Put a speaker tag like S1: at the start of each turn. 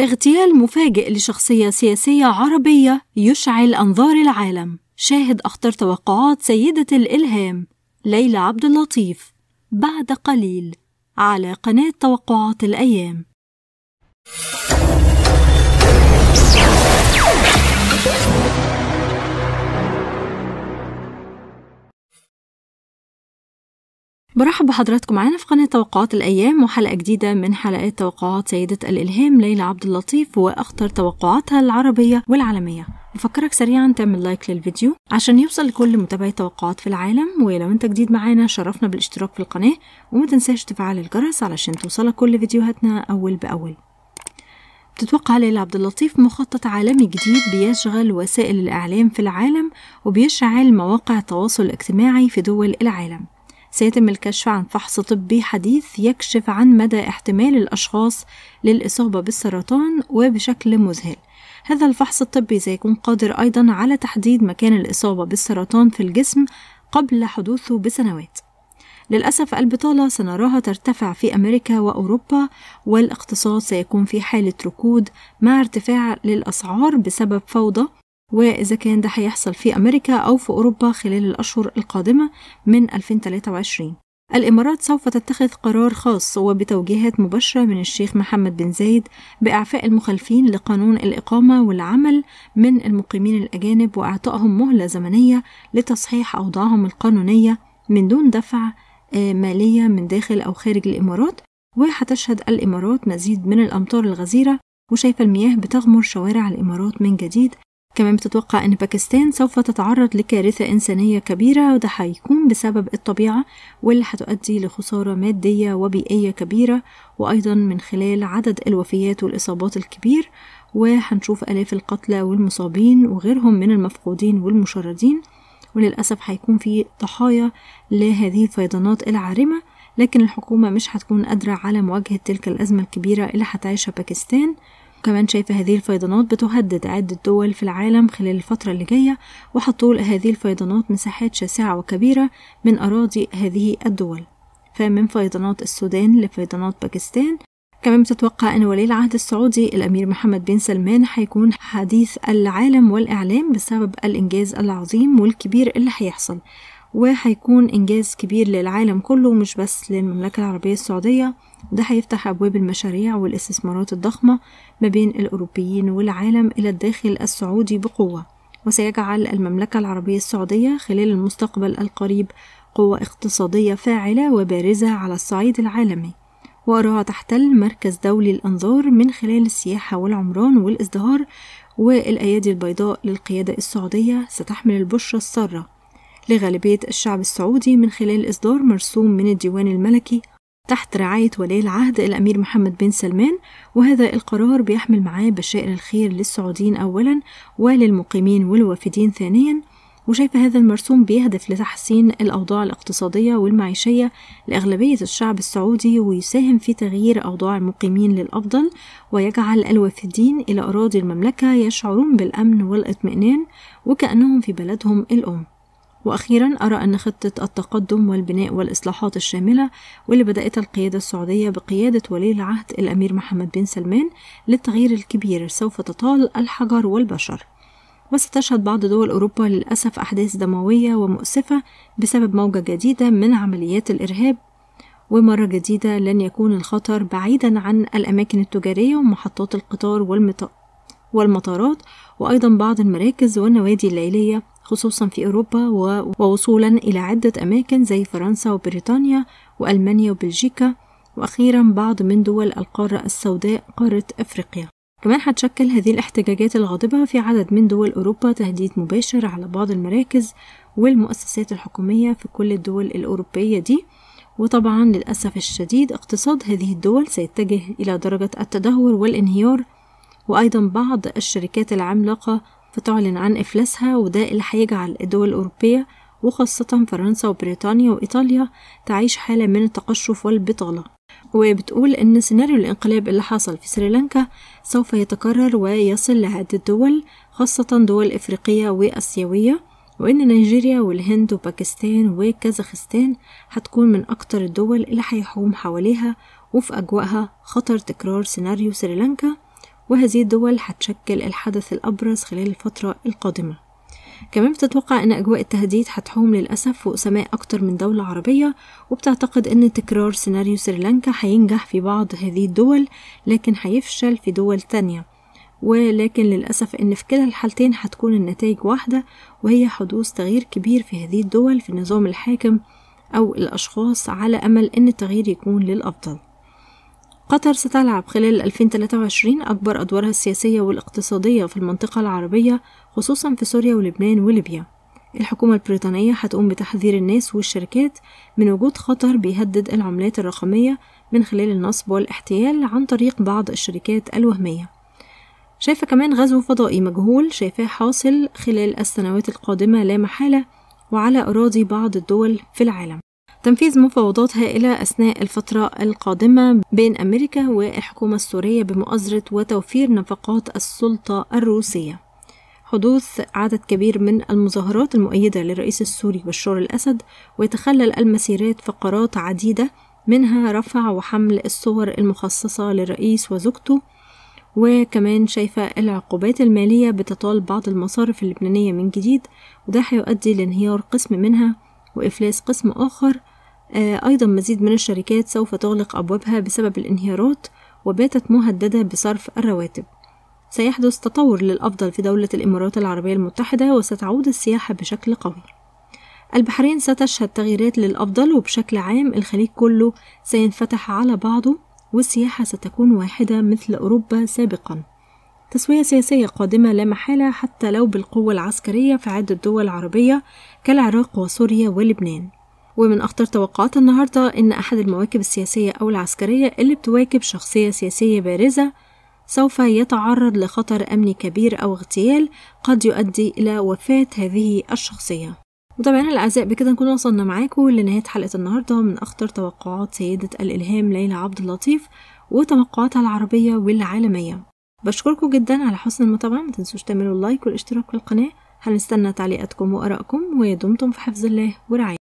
S1: اغتيال مفاجئ لشخصية سياسية عربية يشعل أنظار العالم شاهد أخطر توقعات سيدة الإلهام ليلى عبد اللطيف بعد قليل على قناة توقعات الأيام برحب بحضراتكم معانا في قناة توقعات الأيام وحلقة جديدة من حلقات توقعات سيدة الإلهام ليلى عبد اللطيف وأخطر توقعاتها العربية والعالمية بفكرك سريعا تعمل لايك للفيديو عشان يوصل لكل متابعي توقعات في العالم ولو انت جديد معانا شرفنا بالاشتراك في القناة وما تنساش تفعل الجرس علشان توصلك كل فيديوهاتنا أول بأول بتتوقع ليلى عبد اللطيف مخطط عالمي جديد بيشغل وسائل الإعلام في العالم وبيشعل مواقع التواصل الاجتماعي في دول العالم سيتم الكشف عن فحص طبي حديث يكشف عن مدى احتمال الأشخاص للإصابة بالسرطان وبشكل مذهل هذا الفحص الطبي سيكون قادر أيضا على تحديد مكان الإصابة بالسرطان في الجسم قبل حدوثه بسنوات للأسف البطالة سنراها ترتفع في أمريكا وأوروبا والاقتصاد سيكون في حالة ركود مع ارتفاع للأسعار بسبب فوضى وإذا كان ده هيحصل في أمريكا أو في أوروبا خلال الأشهر القادمة من 2023 الإمارات سوف تتخذ قرار خاص وبتوجيهات مباشرة من الشيخ محمد بن زايد بإعفاء المخالفين لقانون الإقامة والعمل من المقيمين الأجانب وإعطائهم مهلة زمنية لتصحيح أوضاعهم القانونية من دون دفع آه، مالية من داخل أو خارج الإمارات وهتشهد الإمارات مزيد من الأمطار الغزيرة وشايفة المياه بتغمر شوارع الإمارات من جديد كمان بتتوقع أن باكستان سوف تتعرض لكارثة إنسانية كبيرة وده هيكون بسبب الطبيعة واللي هتؤدي لخسارة مادية وبيئية كبيرة وأيضا من خلال عدد الوفيات والإصابات الكبير وهنشوف آلاف القتلى والمصابين وغيرهم من المفقودين والمشردين وللأسف هيكون في ضحايا لهذه الفيضانات العارمة لكن الحكومة مش هتكون قادرة على مواجهة تلك الأزمة الكبيرة اللي هتعيشها باكستان وكمان شايفة هذه الفيضانات بتهدد عدة دول في العالم خلال الفترة اللي جاية وحطول هذه الفيضانات مساحات شاسعة وكبيرة من أراضي هذه الدول فمن فيضانات السودان لفيضانات باكستان كمان بتتوقع أن ولي العهد السعودي الأمير محمد بن سلمان هيكون حديث العالم والإعلام بسبب الإنجاز العظيم والكبير اللي هيحصل وهيكون إنجاز كبير للعالم كله مش بس للمملكة العربية السعودية ده هيفتح أبواب المشاريع والاستثمارات الضخمة ما بين الأوروبيين والعالم إلى الداخل السعودي بقوة وسيجعل المملكة العربية السعودية خلال المستقبل القريب قوة اقتصادية فاعلة وبارزة على الصعيد العالمي وأراها تحتل مركز دولي الأنظار من خلال السياحة والعمران والازدهار والأيادي البيضاء للقيادة السعودية ستحمل البشرة السارة لغالبية الشعب السعودي من خلال إصدار مرسوم من الديوان الملكي تحت رعاية ولي العهد الأمير محمد بن سلمان وهذا القرار بيحمل معاه بشائر الخير للسعوديين أولا وللمقيمين والوافدين ثانيا وشايفة هذا المرسوم بيهدف لتحسين الأوضاع الاقتصادية والمعيشية لأغلبية الشعب السعودي ويساهم في تغيير أوضاع المقيمين للأفضل ويجعل الوافدين إلى أراضي المملكة يشعرون بالأمن والاطمئنان وكأنهم في بلدهم الأم وأخيرا أرى أن خطة التقدم والبناء والإصلاحات الشاملة واللي بدأتها القيادة السعودية بقيادة ولي العهد الأمير محمد بن سلمان للتغيير الكبير سوف تطال الحجر والبشر وستشهد بعض دول أوروبا للأسف أحداث دموية ومؤسفة بسبب موجة جديدة من عمليات الإرهاب ومرة جديدة لن يكون الخطر بعيدا عن الأماكن التجارية ومحطات القطار والمطارات وأيضا بعض المراكز والنوادي الليلية خصوصا في أوروبا ووصولا إلى عدة أماكن زي فرنسا وبريطانيا وألمانيا وبلجيكا وأخيرا بعض من دول القارة السوداء قارة أفريقيا كمان هتشكل هذه الاحتجاجات الغاضبة في عدد من دول أوروبا تهديد مباشر على بعض المراكز والمؤسسات الحكومية في كل الدول الأوروبية دي وطبعا للأسف الشديد اقتصاد هذه الدول سيتجه إلى درجة التدهور والانهيار وأيضا بعض الشركات العملاقة فتعلن عن إفلاسها وده اللي هيجعل الدول الأوروبية وخاصة فرنسا وبريطانيا وإيطاليا تعيش حالة من التقشف والبطالة وبتقول إن سيناريو الانقلاب اللي حصل في سريلانكا سوف يتكرر ويصل لهذه الدول خاصة دول إفريقية وآسيوية وإن نيجيريا والهند وباكستان وكازاخستان هتكون من أكتر الدول اللي هيحوم حواليها وفي أجواءها خطر تكرار سيناريو سريلانكا وهذه الدول هتشكل الحدث الأبرز خلال الفترة القادمة كمان بتتوقع أن أجواء التهديد هتحوم للأسف فوق سماء أكتر من دولة عربية وبتعتقد أن تكرار سيناريو سريلانكا هينجح في بعض هذه الدول لكن هيفشل في دول تانية ولكن للأسف أن في كلا الحالتين هتكون النتائج واحدة وهي حدوث تغيير كبير في هذه الدول في النظام الحاكم أو الأشخاص على أمل أن التغيير يكون للأفضل قطر ستلعب خلال 2023 أكبر أدوارها السياسية والاقتصادية في المنطقة العربية خصوصا في سوريا ولبنان وليبيا الحكومة البريطانية هتقوم بتحذير الناس والشركات من وجود خطر بيهدد العملات الرقمية من خلال النصب والاحتيال عن طريق بعض الشركات الوهمية شايفة كمان غزو فضائي مجهول شايفاه حاصل خلال السنوات القادمة لا محالة وعلى أراضي بعض الدول في العالم تنفيذ مفاوضات هائلة أثناء الفترة القادمة بين أمريكا والحكومة السورية بمؤازرة وتوفير نفقات السلطة الروسية حدوث عدد كبير من المظاهرات المؤيدة للرئيس السوري بشار الأسد ويتخلل المسيرات فقرات عديدة منها رفع وحمل الصور المخصصة للرئيس وزوجته وكمان شايفة العقوبات المالية بتطال بعض المصارف اللبنانية من جديد وده هيؤدي لانهيار قسم منها وإفلاس قسم آخر آه، أيضا مزيد من الشركات سوف تغلق أبوابها بسبب الانهيارات وباتت مهددة بصرف الرواتب سيحدث تطور للأفضل في دولة الإمارات العربية المتحدة وستعود السياحة بشكل قوي البحرين ستشهد تغييرات للأفضل وبشكل عام الخليج كله سينفتح على بعضه والسياحة ستكون واحدة مثل أوروبا سابقا تسوية سياسية قادمة لا محالة حتى لو بالقوة العسكرية في عدة دول عربية كالعراق وسوريا ولبنان ومن أخطر توقعات النهاردة إن أحد المواكب السياسية أو العسكرية اللي بتواكب شخصية سياسية بارزة سوف يتعرض لخطر أمني كبير أو اغتيال قد يؤدي إلى وفاة هذه الشخصية وطبعاً الأعزاء بكده نكون وصلنا معاكم لنهاية حلقة النهاردة من أخطر توقعات سيدة الإلهام ليلى عبد اللطيف وتوقعاتها العربية والعالمية بشكركم جدا على حسن المتابعة ما تنسوش تعملوا لايك والاشتراك في القناة هنستنى تعليقاتكم وآرائكم ودمتم في حفظ الله ورعايته